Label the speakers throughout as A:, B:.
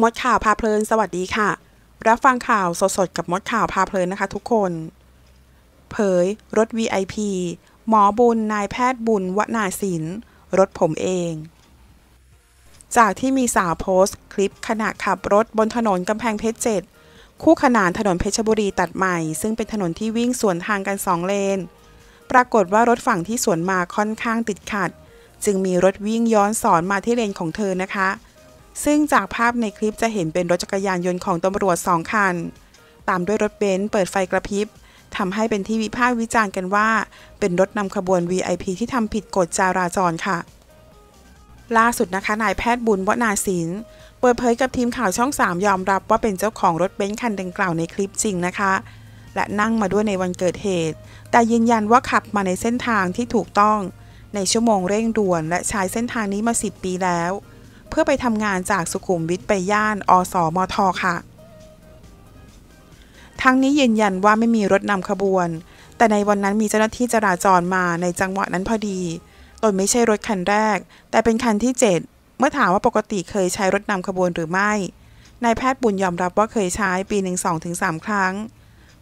A: มดข่าวพาเพลินสวัสดีค่ะ รับฟังข่าวสดๆกับมดข่าวพาเพลินนะคะทุกคน เผย รถ VIP หมอบุญนายแพทย์บุญ วนาศิน รถผมเอง จากที่มีสาวโพสต์คลิปขณะขับรถบนถนนกำแพงเพชรเจ็ดคู่ขนานถนนเพชรบุรีตัดใหม่ซึ่งเป็นถนนที่วิ่งสวนทางกันสองเลน ปรากฏว่ารถฝั่งที่สวนมาค่อนข้างติดขัด จึงมีรถวิ่งย้อนสอนมาที่เลนของเธอนะคะซึ่งจากภาพในคลิปจะเห็นเป็นรถจักรยานยนต์ของตำรวจสองคัน ตามด้วยรถเบนซ์เปิดไฟกระพริบทำให้เป็นที่วิพากษ์วิจารณ์กันว่า เป็นรถนำขบวน VIP ที่ทำผิดกฎจราจรค่ะ ล่าสุดนะคะ นายแพทย์บุญวนาศินเปิดเผยกับทีมข่าวช่อง 3 ยอมรับว่าเป็นเจ้าของรถเบนซ์คันดังกล่าวในคลิปจริงนะคะ และนั่งมาด้วยในวันเกิดเหตุ แต่ยืนยันว่าขับมาในเส้นทางที่ถูกต้อง ในชั่วโมงเร่งด่วนและใช้เส้นทางนี้มา 10ปีแล้วพื่อไปทำงานจากสุขุมวิทไปย่าน อส มท ค่ะ ทั้งนี้ยืนยันว่าไม่มีรถนำขบวน แต่ในวันนั้นมีเจ้าหน้าที่จราจรมาในจังหวะนั้นพอดี ตนไม่ใช่รถคันแรก แต่เป็นคันที่ 7 เมื่อถามว่าปกติเคยใช้รถนำขบวนหรือไม่ นายแพทย์บุญยอมรับว่าเคยใช้ปีหนึ่งสองถึงสามครั้ง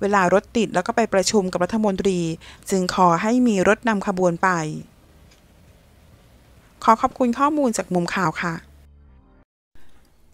A: เวลารถติดแล้วก็ไปประชุมกับรัฐมนตรี จึงขอให้มีรถนำขบวนไป ขอขอบคุณข้อมูลจากมุมข่าวค่ะ